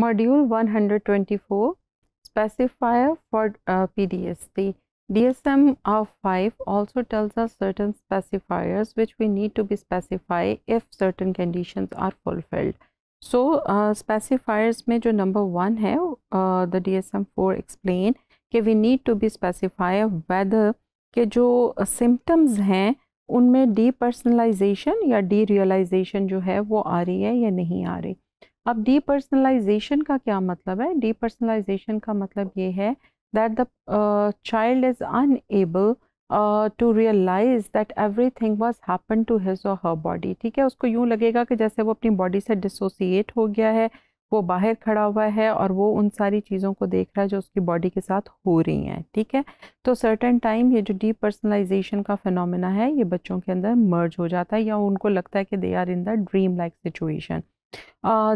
module 124 specifier for PTSD DSM of 5 also tells us certain specifiers which we need to be specify if certain conditions are fulfilled so specifiers में जो नंबर one है the DSM four explain के we need to be specify whether के जो symptoms हैं उनमें depersonalization या डी रियलाइजेशन जो है वो आ रही है या नहीं आ रही अब डीपर्सनलाइजेशन का क्या मतलब है डीपर्सनलाइजेशन का मतलब ये है that the child is unable to realize that everything was happen to his or her body ठीक है उसको यूँ लगेगा कि जैसे वो अपनी बॉडी से डिसोसिएट हो गया है वो बाहर खड़ा हुआ है और वो उन सारी चीज़ों को देख रहा है जो उसकी बॉडी के साथ हो रही हैं ठीक है तो सर्टन टाइम ये जो डीपर्सनलाइजेशन पर्सनलाइजेशन का फिनोमिना है ये बच्चों के अंदर मर्ज हो जाता है या उनको लगता है कि they are in the dream like situation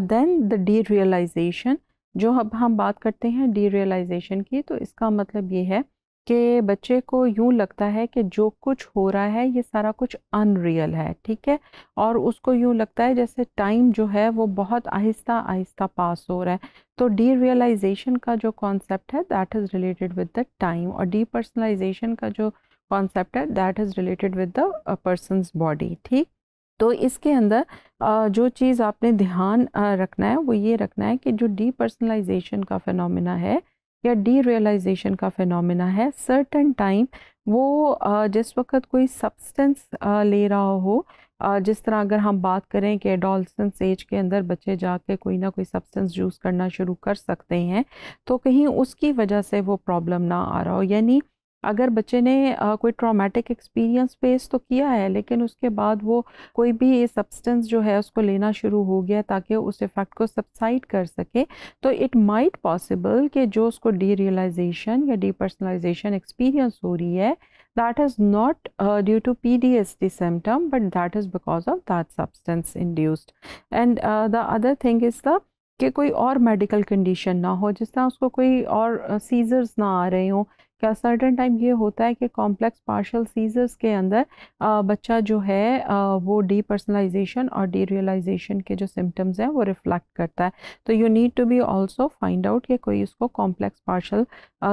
then the derealization जो अब हम बात करते हैं डी रियलाइजेशन की तो इसका मतलब ये है कि बच्चे को यूँ लगता है कि जो कुछ हो रहा है ये सारा कुछ अनरियल है ठीक है और उसको यूँ लगता है जैसे टाइम जो है वो बहुत आहिस्ता आहिस्ता पास हो रहा है तो डी रियलाइजेशन का जो कॉन्सेप्ट है that is related with the time और डी पर्सनलाइजेशन का जो कॉन्सेप्ट है that is related with the person's body ठीक तो इसके अंदर जो चीज़ आपने ध्यान रखना है वो ये रखना है कि जो डी पर्सनलाइजेशन का फिनोमिना है या डी रियलाइजेशन का फिनोमिना है सर्टन टाइम वो जिस वक्त कोई सब्सटेंस ले रहा हो जिस तरह अगर हम बात करें कि एडोलसेंस एज के अंदर बच्चे जाके कोई ना कोई सब्सटेंस यूज़ करना शुरू कर सकते हैं तो कहीं उसकी वजह से वो प्रॉब्लम ना आ रहा हो यानी अगर बच्चे ने आ, कोई ट्रॉमेटिक एक्सपीरियंस फेस तो किया है लेकिन उसके बाद वो कोई भी सब्सटेंस जो है उसको लेना शुरू हो गया ताकि उस इफ़ेक्ट को सबसाइड कर सके तो इट माइट पॉसिबल कि जो उसको डी रियलाइजेशन या डी पर्सनलाइजेशन एक्सपीरियंस हो रही है is not due to PTSD symptom symptom but that is because of that substance induced and the other thing is the कि कोई और मेडिकल कंडीशन ना हो जिस तरह उसको कोई और सीजर्स ना आ रहे हों सर्टन टाइम ये होता है कि कॉम्प्लेक्स पार्शल सीजर्स के अंदर आ, बच्चा जो है आ, वो डीपर्सनलाइजेशन और डीरियलाइजेशन के जो सिम्टम्स हैं वो रिफ्लेक्ट करता है तो you need to be also find out कि कोई उसको कॉम्प्लेक्स पार्शल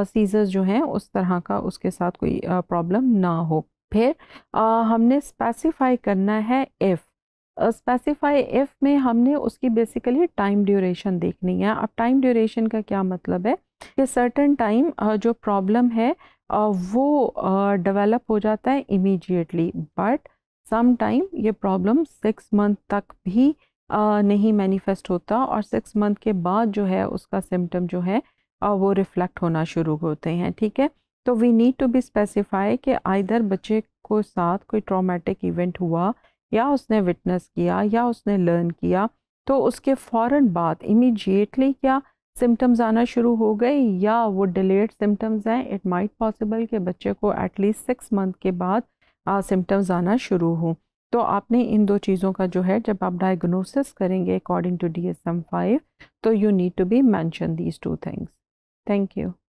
सीजर्स जो हैं उस तरह का उसके साथ कोई प्रॉब्लम ना हो फिर आ, हमने स्पेसिफाई करना है इफ़ स्पेसिफाई uh, इफ़ में हमने उसकी बेसिकली टाइम ड्यूरेशन देखनी है अब टाइम ड्यूरेशन का क्या मतलब है कि सर्टन टाइम जो प्रॉब्लम है वो डेवलप हो जाता है इमीडिएटली बट सम टाइम ये प्रॉब्लम सिक्स मंथ तक भी नहीं मैनिफेस्ट होता और सिक्स मंथ के बाद जो है उसका सिम्टम जो है वो रिफ्लेक्ट होना शुरू होते हैं ठीक है तो we need to be specify कि आइधर बच्चे को साथ कोई ट्रॉमेटिक इवेंट हुआ या उसने विटनेस किया या उसने लर्न किया तो उसके फ़ौर बाद इमीडिएटली क्या सिम्टम्स आना शुरू हो गए या वो डिलेड सिम्टम्स हैं इट माइट पॉसिबल कि बच्चे को एटलीस्ट सिक्स मंथ के बाद सिम्टम्स आना शुरू हो तो आपने इन दो चीज़ों का जो है जब आप डायग्नोसिस करेंगे according to D S M five तो you need to be mention these two things thank you